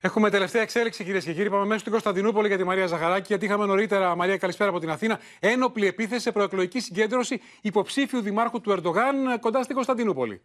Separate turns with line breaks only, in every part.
Έχουμε τελευταία εξέλιξη, κυρίες και κύριοι. Πάμε μέσα στην Κωνσταντινούπολη για τη Μαρία Ζαχαράκη. Γιατί είχαμε νωρίτερα, Μαρία, καλησπέρα από την Αθήνα, ένοπλη επίθεση σε προεκλογική συγκέντρωση υποψήφιου δημάρχου του Ερντογάν ε, κοντά στην Κωνσταντινούπολη.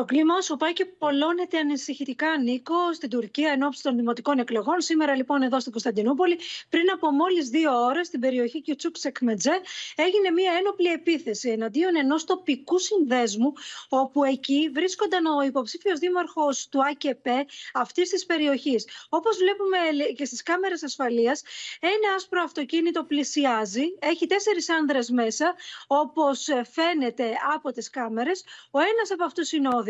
Το κλίμα σου πάει και πολλώνεται ανησυχητικά, Νίκο, στην Τουρκία εν των δημοτικών εκλογών. Σήμερα, λοιπόν, εδώ στην Κωνσταντινούπολη, πριν από μόλις δύο ώρες, στην περιοχή Κιουτσούκ Σεκμετζέ, έγινε μια ένοπλη επίθεση εναντίον ενός τοπικού συνδέσμου, όπου εκεί βρίσκονταν ο υποψήφιος δήμαρχος του ΑΚΕΠ αυτής της περιοχής. Όπως βλέπουμε και στις κάμερες ασφαλείας, ένα άσπρο αυτοκίνητο πλησιάζει, έχει τέσσερις άνδρες μέσα, όπως φαίνεται από τις κάμερες. Ο ένας από αυτούς είναι ο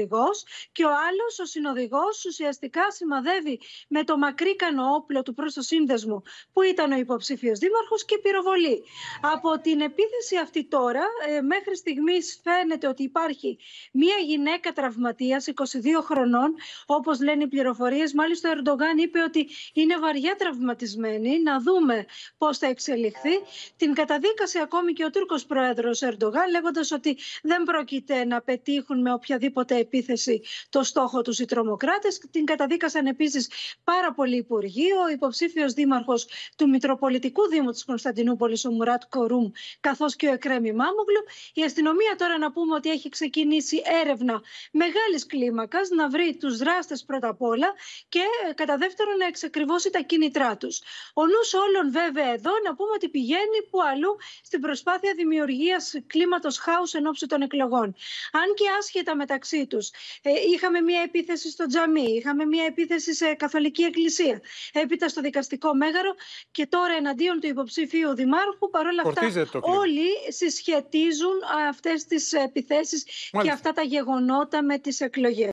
και ο άλλος ο συνοδηγός, ουσιαστικά σημαδεύει με το μακρύκανο όπλο του προς το σύνδεσμο που ήταν ο υποψηφίο Δήμαρχος και πυροβολεί. Από την επίθεση αυτή τώρα, ε, μέχρι στιγμής φαίνεται ότι υπάρχει μία γυναίκα τραυματίας 22 χρονών, όπως λένε οι πληροφορίες, Μάλιστα ο Ερντογάν είπε ότι είναι βαριά τραυματισμένη, να δούμε πώς θα εξελιχθεί. Την καταδίκασε ακόμη και ο Τούρκος πρόεδρος Ερντογάν, λέγοντας ότι δεν πρόκειται να πετύχουν με οποιαδήποτε επίθεση το στόχο τους οι τρομοκράτες. Την καταδίκασαν επίσης πάρα πολλοί υπουργοί. Ο υποψήφιος δήμαρχος του Μητροπολιτικού Δήμου της Κωνσταντινούπολης, ο Μουράτ Κορούμ, καθώς και ο Εκρέμι Μάμουγλου. Η αστυνομία τώρα να πούμε ότι έχει ξεκινήσει έρευνα μεγάλης κλίμακας να βρει τους δράστες πρώτα απ' όλα και ε, κατά δεύτερον να εξακριβώσει τα κίνητρά τους. Ο νους όλων βέβαια εδώ να πούμε ότι πηγαίνει που αλλού στην προσπάθεια δημιουργίας κλίματος χάους εν των εκλογών. Αν και άσχετα μεταξύ τους. Ε, είχαμε μια επίθεση στο τζαμί, είχαμε μια επίθεση σε καθολική εκκλησία, έπειτα στο δικαστικό μέγαρο και τώρα εναντίον του υποψηφίου δημάρχου. παρόλα αυτά όλοι συσχετίζουν αυτές τις επιθέσεις και αυτά τα γεγονότα με τις εκλογές.